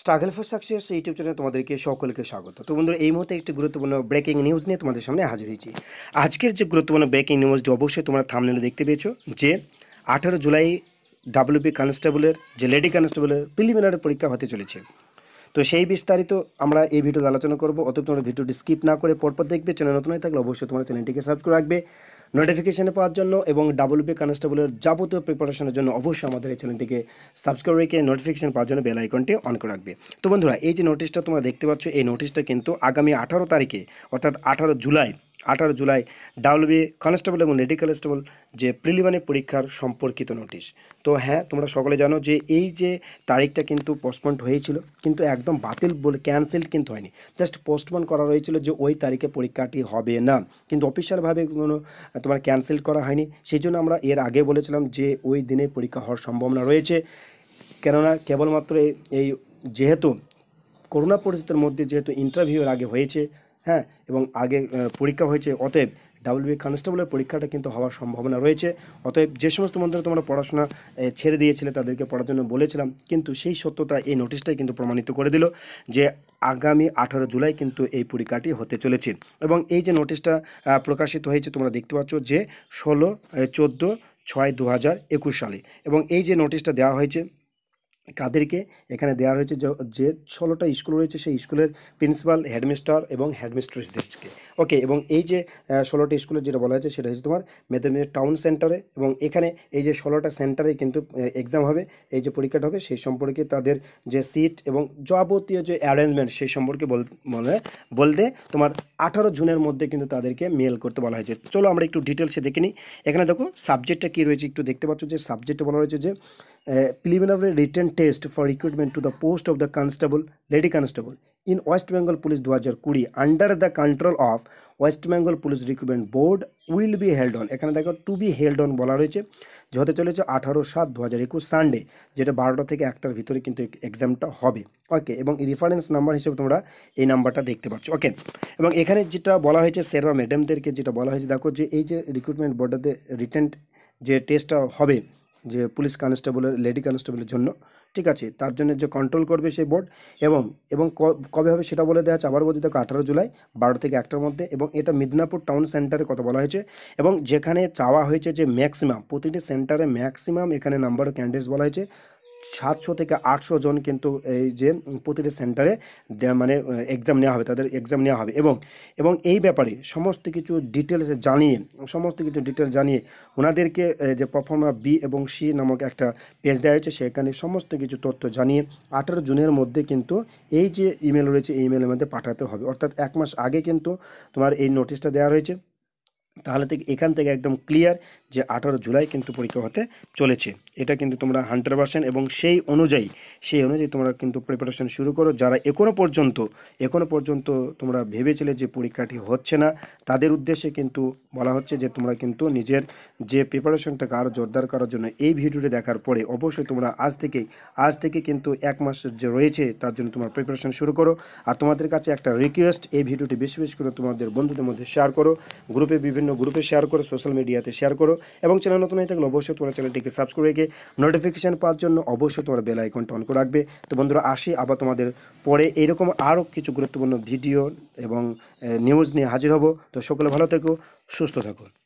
struggle for success YouTube চ্যানেলে তোমাদেরকে সকলকে স্বাগত তো বন্ধুরা এই মুহূর্তে একটি গুরুত্বপূর্ণ ব্রেকিং নিউজ নিয়ে তোমাদের সামনে হাজির হয়েছি আজকের যে গুরুত্বপূর্ণ ব্রেকিং নিউজটি অবশ্যই তোমরা থামনেলে দেখতে পেয়েছো যে আঠারো জুলাই ডাব্লিউপি কনস্টেবলের যে লেডি কনস্টেবলের প্রিলিমিনারি পরীক্ষা হতে চলেছে তো সেই বিস্তারিত আমরা এই ভিডিওতে আলোচনা করবো অত তোমরা ভিডিওটি স্কিপ না করে পরপর দেখবে চ্যানেল নতুন হয়ে থাকলে অবশ্যই তোমার চ্যানেলটিকে সাবস্ক্রাইব রাখবে নোটিফিকেশানে পাওয়ার জন্য এবং ডাব্লিউপি কনস্টেবলের যাবতীয় প্রিপারেশনের জন্য অবশ্যই আমাদের এই চ্যানেলটিকে সাবস্ক্রাইব রেখে নোটিফিকেশান পাওয়ার জন্য বেল আইকনটি অন করে রাখবে তো বন্ধুরা এই যে নোটিশটা তোমরা দেখতে পাচ্ছ এই নোটিশটা কিন্তু আগামী আঠারো তারিখে অর্থাৎ আঠারো জুলাই আঠারো জুলাই ডাব্লিউবি কনস্টেবল এবং লেডি কনস্টেবল যে প্রিলিমানি পরীক্ষার সম্পর্কিত নোটিশ তো হ্যাঁ তোমরা সকলে জানো যে এই যে তারিখটা কিন্তু পোস্টপন্ড হয়েছিল কিন্তু একদম বাতিল বলে ক্যান্সেল কিন্তু হয়নি জাস্ট পোস্টপন্ড করা হয়েছিল যে ওই তারিখে পরীক্ষাটি হবে না কিন্তু অফিসিয়ালভাবে কোনো তোমার ক্যান্সেল করা হয়নি সেই জন্য আমরা এর আগে বলেছিলাম যে ওই দিনে পরীক্ষা হওয়ার সম্ভাবনা রয়েছে কেননা কেবলমাত্র এই যেহেতু করোনা পরিস্থিতির মধ্যে যেহেতু ইন্টারভিউর আগে হয়েছে হ্যাঁ এবং আগে পরীক্ষা হয়েছে অতএব ডাব্লিউবি কনস্টেবলের পরীক্ষাটা কিন্তু হওয়ার সম্ভাবনা রয়েছে অতএব যে সমস্ত মন্ত্রে তোমরা পড়াশোনা ছেড়ে দিয়েছিলে তাদেরকে পড়ার জন্য বলেছিলাম কিন্তু সেই সত্যতা এই নোটিশটাই কিন্তু প্রমাণিত করে দিল যে আগামী আঠারো জুলাই কিন্তু এই পরীক্ষাটি হতে চলেছে এবং এই যে নোটিশটা প্রকাশিত হয়েছে তোমরা দেখতে পাচ্ছ যে ষোলো চোদ্দো ছয় দু সালে এবং এই যে নোটিশটা দেওয়া হয়েছে কাদেরকে এখানে দেওয়া হয়েছে যে ষোলোটা স্কুল রয়েছে সেই স্কুলের প্রিন্সিপাল হেডমিস্টার এবং হেডমিস্ট্রেসদেরকে ওকে এবং এই যে ষোলোটি স্কুলের যেটা বলা হয়েছে সেটা হচ্ছে তোমার মেদিনীপুর টাউন সেন্টারে এবং এখানে এই যে ষোলোটা সেন্টারে কিন্তু এক্সাম হবে এই যে পরীক্ষাটা হবে সেই সম্পর্কে তাদের যে সিট এবং যাবতীয় যে অ্যারেঞ্জমেন্ট সেই সম্পর্কে বলতে বলতে তোমার আঠারো জুনের মধ্যে কিন্তু তাদেরকে মেল করতে বলা হয়েছে চলো আমরা একটু ডিটেলসে দেখে নিই এখানে দেখো সাবজেক্টটা কী রয়েছে একটু দেখতে পাচ্ছ যে সাবজেক্টটা বলা রয়েছে যে preliminary written test for recruitment to the post of the constable lady constable in West Bengal police দু হাজার কুড়ি under the control of West Bengal police recruitment board will be held on এখানে দেখো টু বি হেল্ড অন বলা রয়েছে হতে চলেছে আঠারো সাত দু হাজার একুশ সানডে যেটা বারোটা থেকে একটার ভিতরে কিন্তু এক্সামটা হবে ওকে এবং রেফারেন্স নাম্বার হিসেবে তোমরা এই নাম্বারটা দেখতে পাচ্ছ ওকে এবং এখানে যেটা বলা হয়েছে সেরা ম্যাডামদেরকে যেটা বলা হয়েছে দেখো যে এই যে রিক্রুটমেন্ট বোর্ডেতে রিটেন্ট যে টেস্টটা হবে যে পুলিশ কনস্টেবলের লেডি কনস্টেবলের জন্য ঠিক আছে তার জন্য যে কন্ট্রোল করবে সেই বোর্ড এবং এবং কবে হবে সেটা বলে দেওয়া আছে আবার বলতে থাকো আঠারো জুলাই বারো থেকে একটার মধ্যে এবং এটা মিদনাপুর টাউন সেন্টারে কথা বলা হয়েছে এবং যেখানে চাওয়া হয়েছে যে ম্যাক্সিমাম প্রতিটি সেন্টারে ম্যাক্সিমাম এখানে নাম্বার অফ ক্যান্ডিডেটস বলা হয়েছে সাতশো থেকে আটশো জন কিন্তু এই যে প্রতিটি সেন্টারে মানে এক্সাম নেওয়া হবে তাদের এক্সাম নেওয়া হবে এবং এবং এই ব্যাপারে সমস্ত কিছু ডিটেলস জানিয়ে সমস্ত কিছু ডিটেলস জানিয়ে ওনাদেরকে যে পারফর্মার বি এবং সি নামক একটা পেজ দেওয়া হয়েছে সেখানে সমস্ত কিছু তথ্য জানিয়ে আঠারো জুনের মধ্যে কিন্তু এই যে ইমেল রয়েছে এই ইমেলের মধ্যে পাঠাতে হবে অর্থাৎ এক মাস আগে কিন্তু তোমার এই নোটিশটা দেওয়া রয়েছে তাহলে থেকে এখান থেকে একদম ক্লিয়ার যে আঠারো জুলাই কিন্তু পরীক্ষা হতে চলেছে এটা কিন্তু তোমরা হান্ড্রেড পার্সেন্ট এবং সেই অনুযায়ী সেই অনুযায়ী তোমরা কিন্তু প্রিপারেশন শুরু করো যারা এখনও পর্যন্ত এখনও পর্যন্ত তোমরা ভেবেছিলে যে পরীক্ষাটি হচ্ছে না তাদের উদ্দেশ্যে কিন্তু বলা হচ্ছে যে তোমরা কিন্তু নিজের যে প্রিপারেশনটাকে আরও জোরদার করার জন্য এই ভিডিওটি দেখার পরে অবশ্যই তোমরা আজ থেকেই আজ থেকে কিন্তু এক মাস যে রয়েছে তার জন্য তোমার প্রিপারেশন শুরু করো আর তোমাদের কাছে একটা রিকোয়েস্ট এই ভিডিওটি বেশি বেশি করে তোমাদের বন্ধুদের মধ্যে শেয়ার করো গ্রুপে বিভিন্ন গ্রুপে শেয়ার করো সোশ্যাল মিডিয়াতে শেয়ার করো এবং চ্যানেল নতুন হয়ে থাকলে অবশ্যই তোমরা চ্যানেলটিকে সাবস্ক্রাইব রেখে নোটিফিকেশান পাওয়ার জন্য অবশ্যই তোমরা বেল আইকনটা অন করে রাখবে তো বন্ধুরা আসি আবার তোমাদের পরে এইরকম আরও কিছু গুরুত্বপূর্ণ ভিডিও এবং নিউজ নিয়ে হাজির হব তো সকলে ভালো থেকো সুস্থ থাকো